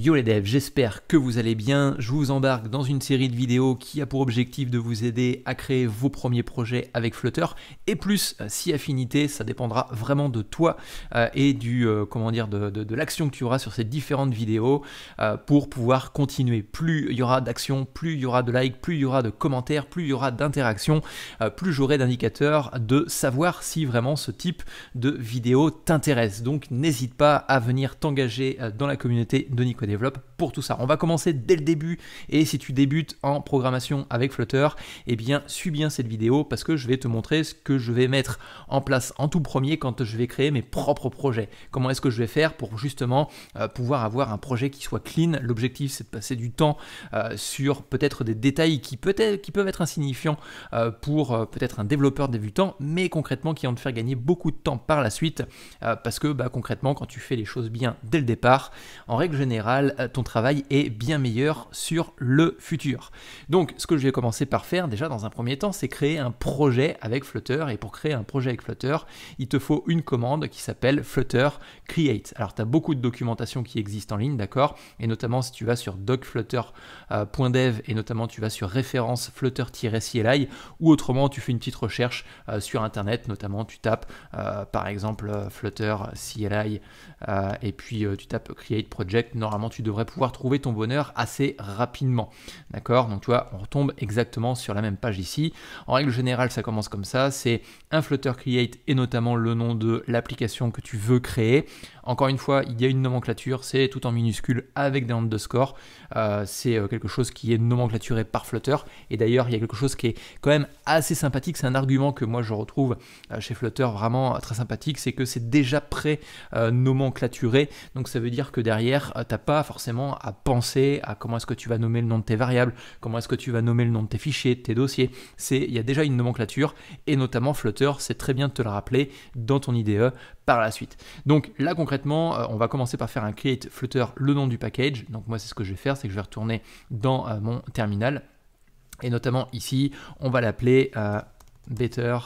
Yo les devs, j'espère que vous allez bien. Je vous embarque dans une série de vidéos qui a pour objectif de vous aider à créer vos premiers projets avec Flutter et plus euh, si affinité, ça dépendra vraiment de toi euh, et du euh, comment dire de, l'action que tu auras sur ces différentes vidéos pour pouvoir continuer. Plus il y aura d'action, plus il y aura de likes, plus il y aura de commentaires, plus il y aura d'interactions, plus j'aurai d'indicateurs de savoir si vraiment ce type de vidéo t'intéresse. Donc n'hésite pas à venir t'engager dans la communauté de Nicolas développe pour tout ça. On va commencer dès le début et si tu débutes en programmation avec Flutter, eh bien suis bien cette vidéo parce que je vais te montrer ce que je vais mettre en place en tout premier quand je vais créer mes propres projets. Comment est-ce que je vais faire pour justement euh, pouvoir avoir un projet qui soit clean. L'objectif c'est de passer du temps euh, sur peut-être des détails qui, peut être, qui peuvent être insignifiants euh, pour peut-être un développeur débutant, mais concrètement qui vont te faire gagner beaucoup de temps par la suite parce que bah, concrètement quand tu fais les choses bien dès le départ, en règle générale, euh, ton travail est bien meilleur sur le futur. Donc, ce que je vais commencer par faire déjà dans un premier temps, c'est créer un projet avec Flutter. Et pour créer un projet avec Flutter, il te faut une commande qui s'appelle Flutter Create. Alors, tu as beaucoup de documentation qui existe en ligne, d'accord Et notamment, si tu vas sur docflutter.dev euh, et notamment tu vas sur référence flutter-cli ou autrement, tu fais une petite recherche euh, sur Internet, notamment tu tapes par exemple Flutter CLI et puis tu tapes Create Project. Normalement, tu devrais pouvoir trouver ton bonheur assez rapidement. D'accord Donc tu vois, on retombe exactement sur la même page ici. En règle générale, ça commence comme ça, c'est un Flutter Create et notamment le nom de l'application que tu veux créer. Encore une fois, il y a une nomenclature, c'est tout en minuscule avec des de score. Euh, c'est euh, quelque chose qui est nomenclaturé par Flutter. Et d'ailleurs, il y a quelque chose qui est quand même assez sympathique. C'est un argument que moi je retrouve euh, chez Flutter vraiment très sympathique, c'est que c'est déjà pré-nomenclaturé. Donc ça veut dire que derrière, t'as pas forcément à penser à comment est-ce que tu vas nommer le nom de tes variables, comment est-ce que tu vas nommer le nom de tes fichiers, de tes dossiers. C'est il y a déjà une nomenclature et notamment Flutter, c'est très bien de te le rappeler dans ton IDE par la suite. Donc là concrètement, euh, on va commencer par faire un create flutter le nom du package. Donc moi c'est ce que je vais faire, c'est que je vais retourner dans euh, mon terminal. Et notamment ici, on va l'appeler euh, better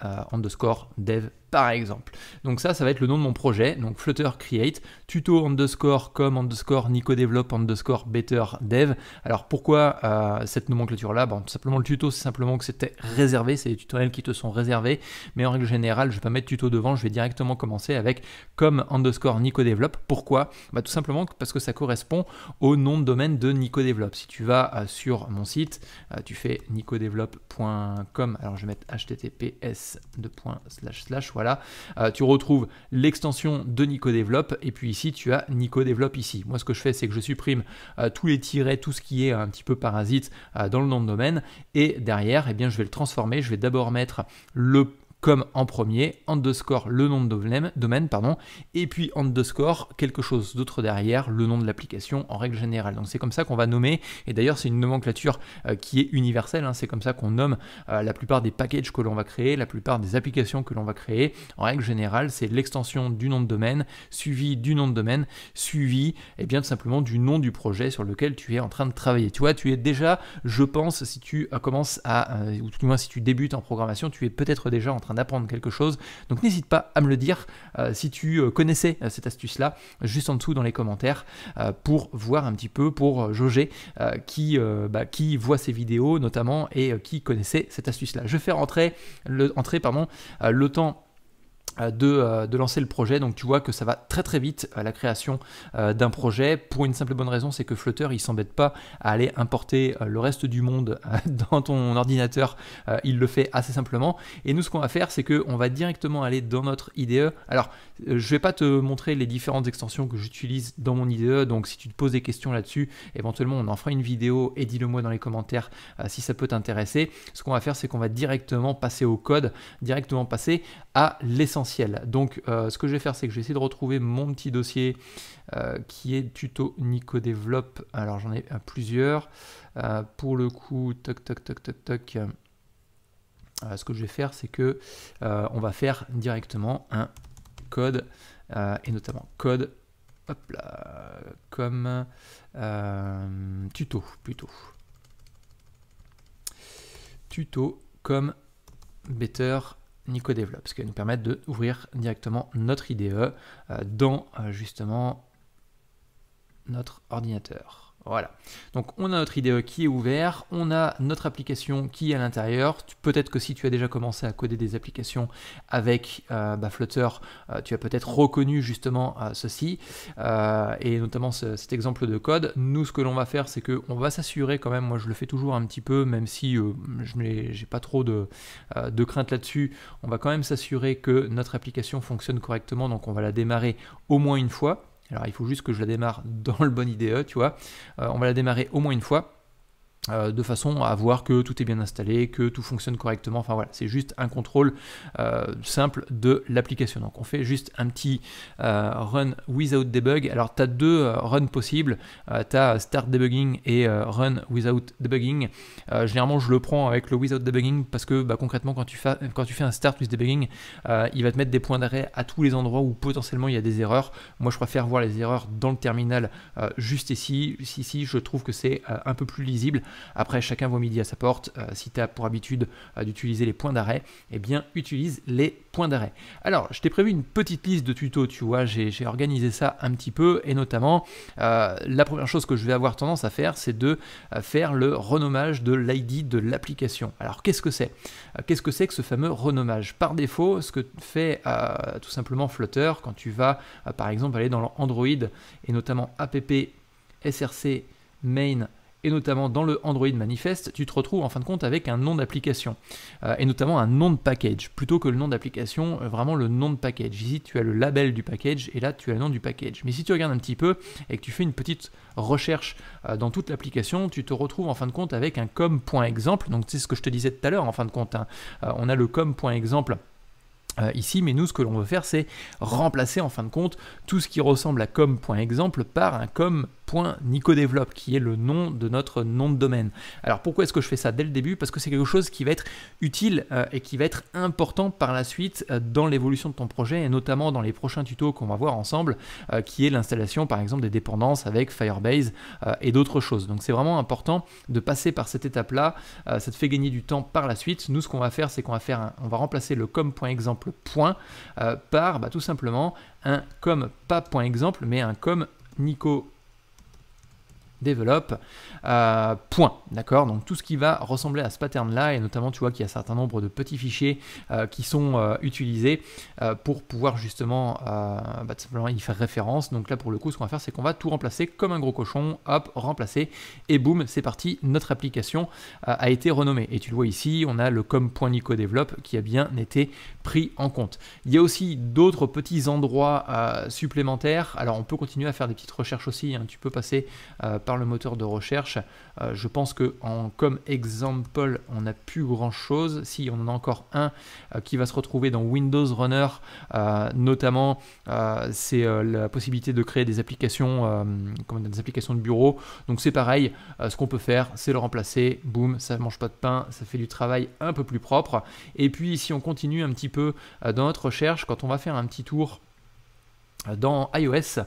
underscore dev par exemple. Donc ça, ça va être le nom de mon projet, donc Flutter Create, tuto underscore com underscore nico develop underscore better dev. Alors pourquoi euh, cette nomenclature là Bon, tout simplement le tuto, c'est simplement que c'était réservé, c'est les tutoriels qui te sont réservés, mais en règle générale, je ne vais pas mettre tuto devant, je vais directement commencer avec com underscore nico develop. Pourquoi bah, Tout simplement parce que ça correspond au nom de domaine de nico develop. Si tu vas euh, sur mon site, euh, tu fais nicodevelop.com, alors je vais mettre https de point slash slash voilà. Euh, tu retrouves l'extension de Nico et puis ici tu as Nico ici. Moi ce que je fais c'est que je supprime euh, tous les tirets, tout ce qui est un petit peu parasite euh, dans le nom de domaine et derrière eh bien je vais le transformer, je vais d'abord mettre le comme en premier, underscore le nom de domaine, pardon, et puis underscore quelque chose d'autre derrière, le nom de l'application en règle générale. Donc c'est comme ça qu'on va nommer, et d'ailleurs c'est une nomenclature euh, qui est universelle, hein. c'est comme ça qu'on nomme euh, la plupart des packages que l'on va créer, la plupart des applications que l'on va créer. En règle générale, c'est l'extension du nom de domaine, suivi du nom de domaine, suivi et eh bien tout simplement du nom du projet sur lequel tu es en train de travailler. Tu vois, tu es déjà, je pense, si tu euh, commences à, ou tout du moins si tu débutes en programmation, tu es peut-être déjà en train de apprendre quelque chose. Donc n'hésite pas à me le dire euh, si tu euh, connaissais euh, cette astuce-là, juste en dessous dans les commentaires, pour voir un petit peu, pour jauger qui, bah, qui voit ces vidéos notamment et qui connaissait cette astuce-là. Je fais rentrer le, entrer pardon, le temps euh, euh, de, lancer le projet. Donc tu vois que ça va très très vite euh, la création d'un projet pour une simple bonne raison, c'est que Flutter il s'embête pas à aller importer le reste du monde dans ton ordinateur, il le fait assez simplement. Et nous ce qu'on va faire c'est qu'on va directement aller dans notre IDE. Alors je vais pas te montrer les différentes extensions que j'utilise dans mon IDE, donc si tu te poses des questions là-dessus, éventuellement on en fera une vidéo et dis-le moi dans les commentaires si ça peut t'intéresser. Ce qu'on va faire c'est qu'on va directement passer au code, directement passer à l'essentiel donc euh, ce que je vais faire, c'est que j'essaie de retrouver mon petit dossier euh, qui est tuto Nico Développe. Alors j'en ai euh, plusieurs. pour le coup, toc toc toc toc toc. ce que je vais faire, c'est que on va faire directement un code et notamment code hop là, comme tuto plutôt tuto comme better Nico ce qui va nous permettre d'ouvrir directement notre IDE euh, dans euh, justement notre ordinateur. Voilà. Donc on a notre IDE qui est ouvert, on a notre application qui est à l'intérieur. Peut-être que si tu as déjà commencé à coder des applications avec euh, bah, Flutter, euh, tu as peut-être reconnu justement euh, ceci, et notamment cet exemple de code. Nous, ce que l'on va faire, c'est qu'on va s'assurer quand même, moi je le fais toujours un petit peu, même si je n'ai pas trop de, de crainte là-dessus, on va quand même s'assurer que notre application fonctionne correctement, donc on va la démarrer au moins une fois. Alors il faut juste que je la démarre dans le bon IDE, tu vois. Euh, on va la démarrer au moins une fois. Euh, de façon à voir que tout est bien installé, que tout fonctionne correctement. Enfin voilà, c'est juste un contrôle euh, simple de l'application. Donc on fait juste un petit euh, run without debug. Alors tu as deux runs possibles, tu as start debugging et run without debugging. généralement je le prends avec le without debugging parce que bah, concrètement quand tu, fais, quand tu fais un start with debugging, il va te mettre des points d'arrêt à tous les endroits où potentiellement il y a des erreurs. Moi je préfère voir les erreurs dans le terminal juste ici, ici je trouve que c'est un peu plus lisible. Après, chacun vos midi à sa porte. Euh, si tu as pour habitude euh, d'utiliser les points d'arrêt, eh bien, utilise les points d'arrêt. Alors, je t'ai prévu une petite liste de tutos, tu vois, j'ai organisé ça un petit peu, et notamment, euh, la première chose que je vais avoir tendance à faire, c'est de faire le renommage de l'ID de l'application. Alors, qu'est-ce que c'est Qu'est-ce que c'est que ce fameux renommage Par défaut, ce que fait tout simplement Flutter quand tu vas, par exemple, aller dans Android, et notamment app src main et notamment dans le Android Manifest, tu te retrouves en fin de compte avec un nom d'application, euh, et notamment un nom de package, plutôt que le nom d'application, euh, vraiment le nom de package. Ici, tu as le label du package, et là, tu as le nom du package. Mais si tu regardes un petit peu et que tu fais une petite recherche euh, dans toute l'application, tu te retrouves en fin de compte avec un com.exemple, donc c'est ce que je te disais tout à l'heure en fin de compte. Hein. on a le com.exemple ici, mais nous ce que l'on veut faire c'est remplacer en fin de compte tout ce qui ressemble à com.exemple par un com .nicodéveloppe qui est le nom de notre nom de domaine. Alors pourquoi est-ce que je fais ça dès le début Parce que c'est quelque chose qui va être utile euh, et qui va être important par la suite euh, dans l'évolution de ton projet et notamment dans les prochains tutos qu'on va voir ensemble euh, qui est l'installation par exemple des dépendances avec Firebase et d'autres choses. Donc c'est vraiment important de passer par cette étape là, ça te fait gagner du temps par la suite. Nous ce qu'on va faire c'est qu'on va faire on va remplacer le com.exemple point par bah, tout simplement un com pas exemple mais un com nico développe. Euh, point, d'accord Donc tout ce qui va ressembler à ce pattern-là, et notamment tu vois qu'il y a un certain nombre de petits fichiers euh, qui sont euh, utilisés pour pouvoir justement bah, simplement y faire référence. Donc là pour le coup, ce qu'on va faire, c'est qu'on va tout remplacer comme un gros cochon, hop, remplacer, et boum, c'est parti, notre application a été renommée. Et tu le vois ici, on a le comnico qui a bien été pris en compte. Il y a aussi d'autres petits endroits supplémentaires. Alors on peut continuer à faire des petites recherches aussi, hein. tu peux passer par le moteur de recherche. Euh, je pense que en, comme exemple, on n'a plus grand chose. Si on en a encore un euh, qui va se retrouver dans Windows Runner, euh, notamment c'est la possibilité de créer des applications, comme des applications de bureau. Donc c'est pareil, ce qu'on peut faire, c'est le remplacer. Boum, ça mange pas de pain, ça fait du travail un peu plus propre. Et puis si on continue un petit peu dans notre recherche, quand on va faire un petit tour dans iOS.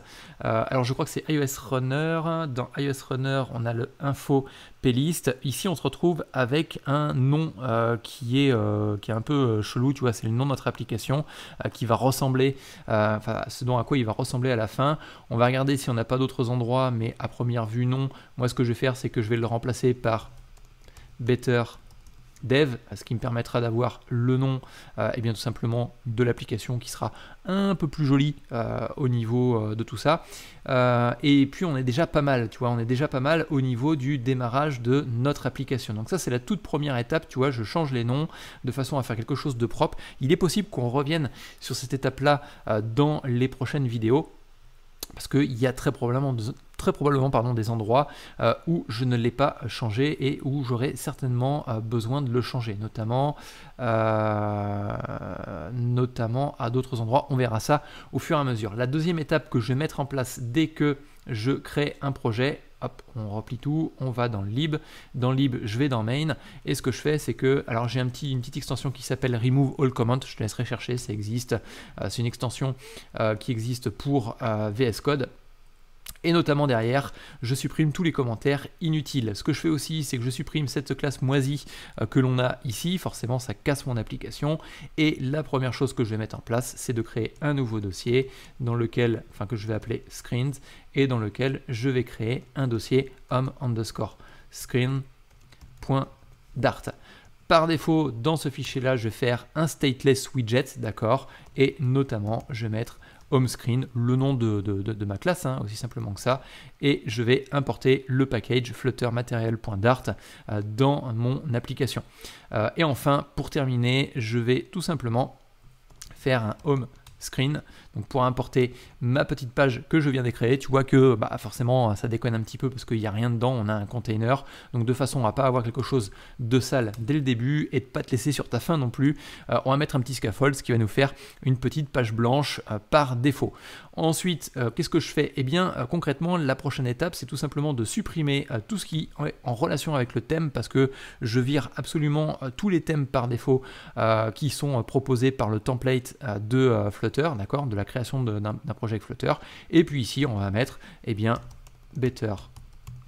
Euh, alors je crois que c'est iOS Runner. Dans iOS Runner, on a le info playlist. Ici, on se retrouve avec un nom euh, qui, est, euh, qui est un peu chelou, tu vois, c'est le nom de notre application qui va ressembler, enfin ce dont à quoi il va ressembler à la fin. On va regarder si on n'a pas d'autres endroits, mais à première vue non. Moi ce que je vais faire, c'est que je vais le remplacer par Better dev, ce qui me permettra d'avoir le nom et euh, eh bien tout simplement de l'application qui sera un peu plus jolie euh, au niveau euh, de tout ça. et puis on est déjà pas mal, tu vois, on est déjà pas mal au niveau du démarrage de notre application. Donc ça c'est la toute première étape, tu vois, je change les noms de façon à faire quelque chose de propre. Il est possible qu'on revienne sur cette étape-là dans les prochaines vidéos parce qu'il y a très probablement très probablement pardon, des endroits euh, où je ne l'ai pas changé et où j'aurais certainement euh, besoin de le changer, notamment, euh, notamment à d'autres endroits. On verra ça au fur et à mesure. La deuxième étape que je vais mettre en place dès que je crée un projet, hop, on replie tout, on va dans le lib, dans le lib, je vais dans main, et ce que je fais, c'est que, alors j'ai un petit, une petite extension qui s'appelle remove all comments ». je te laisserai chercher, ça existe, c'est une extension qui existe pour VS Code, et notamment derrière, je supprime tous les commentaires inutiles. Ce que je fais aussi, c'est que je supprime cette classe moisie euh, que l'on a ici. Forcément, ça casse mon application. Et la première chose que je vais mettre en place, c'est de créer un nouveau dossier dans lequel, enfin que je vais appeler screens et dans lequel je vais créer un dossier home underscore screen.dart. Par défaut, dans ce fichier-là, je vais faire un stateless widget, d'accord Et notamment, je vais mettre home screen, le nom de, ma classe, hein, aussi simplement que ça, et je vais importer le package fluttermaterial.dart euh, dans mon application. Euh, et enfin, pour terminer, je vais tout simplement faire un home Screen. Donc pour importer ma petite page que je viens de créer, tu vois que bah, forcément ça déconne un petit peu parce qu'il n'y a rien dedans, on a un container. Donc de façon à pas avoir quelque chose de sale dès le début et de pas te laisser sur ta fin non plus, euh, on va mettre un petit scaffold, ce qui va nous faire une petite page blanche euh, par défaut. Ensuite, euh, qu'est-ce que je fais Eh bien, euh, concrètement, la prochaine étape, c'est tout simplement de supprimer euh, tout ce qui est en relation avec le thème, parce que je vire absolument tous les thèmes par défaut qui sont proposés par le template de Flutter, d'accord, de la création d'un projet Flutter. Et puis ici, on va mettre, eh bien, Better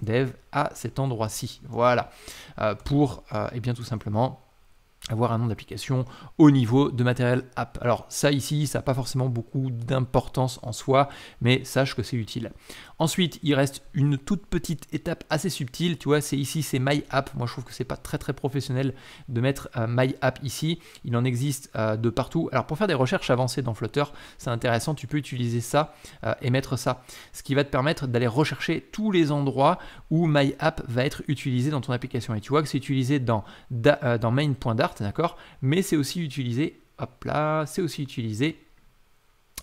Dev à cet endroit-ci. Voilà, pour, eh bien, tout simplement avoir un nom d'application au niveau de matériel app. Alors ça ici, ça n'a pas forcément beaucoup d'importance en soi, mais sache que c'est utile. Ensuite, il reste une toute petite étape assez subtile, tu vois, c'est ici, c'est My App. Moi, je trouve que c'est pas très très professionnel de mettre euh, My App ici. Il en existe euh, de partout. Alors pour faire des recherches avancées dans Flutter, c'est intéressant, tu peux utiliser ça euh, et mettre ça. Ce qui va te permettre d'aller rechercher tous les endroits où My App va être utilisé dans ton application. Et tu vois que c'est utilisé dans, dans main.dart, d'accord Mais c'est aussi utilisé, hop là, c'est aussi utilisé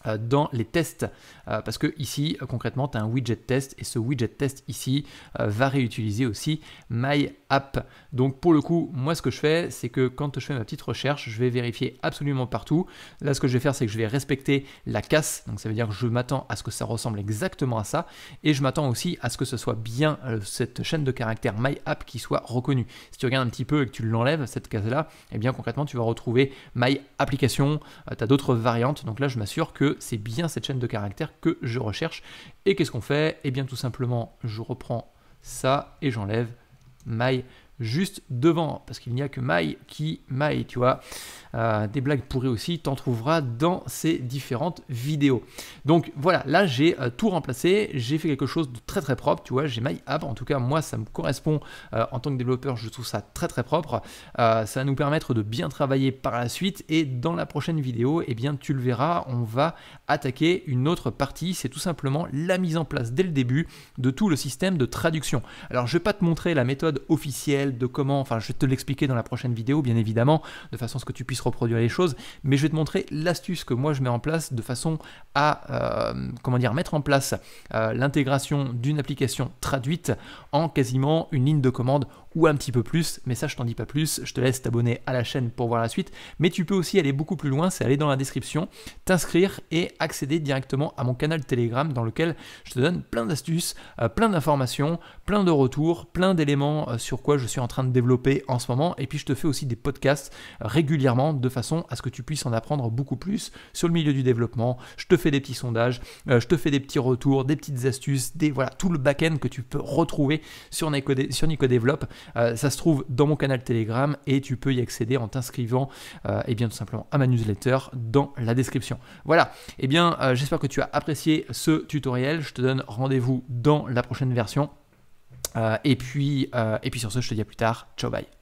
euh, dans les tests euh, parce que ici euh, concrètement tu as un widget test et ce widget test ici va réutiliser aussi my app donc pour le coup moi ce que je fais c'est que quand je fais ma petite recherche je vais vérifier absolument partout là ce que je vais faire c'est que je vais respecter la casse donc ça veut dire que je m'attends à ce que ça ressemble exactement à ça et je m'attends aussi à ce que ce soit bien cette chaîne de caractères my app qui soit reconnue si tu regardes un petit peu et que tu l'enlèves cette case là et eh bien concrètement tu vas retrouver my application tu as d'autres variantes donc là je m'assure que c'est bien cette chaîne de caractères que je recherche. Et qu'est-ce qu'on fait Eh bien tout simplement, je reprends ça et j'enlève my juste devant, parce qu'il n'y a que My qui maille, tu vois. Euh, des blagues pourries aussi, t'en trouveras dans ces différentes vidéos. Donc voilà, là j'ai euh, tout remplacé, j'ai fait quelque chose de très très propre, tu vois, j'ai My App, en tout cas moi ça me correspond euh, en tant que développeur, je trouve ça très très propre, ça va nous permettre de bien travailler par la suite et dans la prochaine vidéo, et eh bien tu le verras, on va attaquer une autre partie, c'est tout simplement la mise en place dès le début de tout le système de traduction. Alors je vais pas te montrer la méthode officielle, de comment, enfin je vais te l'expliquer dans la prochaine vidéo bien évidemment, de façon à ce que tu puisses reproduire les choses, mais je vais te montrer l'astuce que moi je mets en place de façon à euh, comment dire, mettre en place euh, l'intégration d'une application traduite en quasiment une ligne de commande ou un petit peu plus, mais ça je t'en dis pas plus, je te laisse t'abonner à la chaîne pour voir la suite, mais tu peux aussi aller beaucoup plus loin, c'est aller dans la description, t'inscrire et accéder directement à mon canal Telegram dans lequel je te donne plein d'astuces, euh, plein d'informations, plein de retours, plein d'éléments euh, sur quoi je suis en train de développer en ce moment, et puis je te fais aussi des podcasts euh, régulièrement de façon à ce que tu puisses en apprendre beaucoup plus sur le milieu du développement, je te fais des petits sondages, je te fais des petits retours, des petites astuces, des voilà tout le back-end que tu peux retrouver sur, Nico, sur euh, ça se trouve dans mon canal Telegram et tu peux y accéder en t'inscrivant et euh, eh bien tout simplement à ma newsletter dans la description. Voilà, et eh bien euh, j'espère que tu as apprécié ce tutoriel. Je te donne rendez-vous dans la prochaine version. et, puis, et puis sur ce, je te dis à plus tard. Ciao, bye.